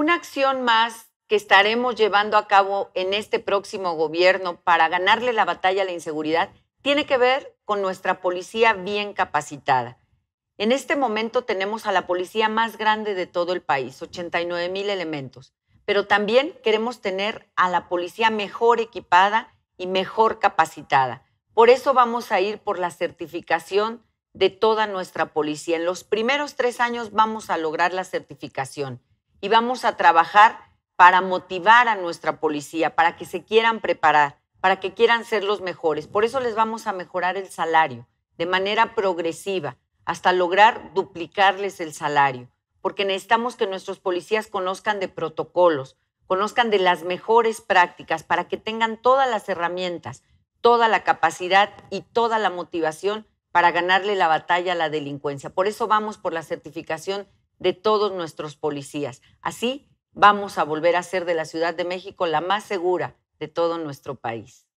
Una acción más que estaremos llevando a cabo en este próximo gobierno para ganarle la batalla a la inseguridad tiene que ver con nuestra policía bien capacitada. En este momento tenemos a la policía más grande de todo el país, 89 mil elementos, pero también queremos tener a la policía mejor equipada y mejor capacitada. Por eso vamos a ir por la certificación de toda nuestra policía. En los primeros tres años vamos a lograr la certificación y vamos a trabajar para motivar a nuestra policía, para que se quieran preparar, para que quieran ser los mejores. Por eso les vamos a mejorar el salario de manera progresiva hasta lograr duplicarles el salario, porque necesitamos que nuestros policías conozcan de protocolos, conozcan de las mejores prácticas para que tengan todas las herramientas, toda la capacidad y toda la motivación para ganarle la batalla a la delincuencia. Por eso vamos por la certificación de todos nuestros policías. Así vamos a volver a ser de la Ciudad de México la más segura de todo nuestro país.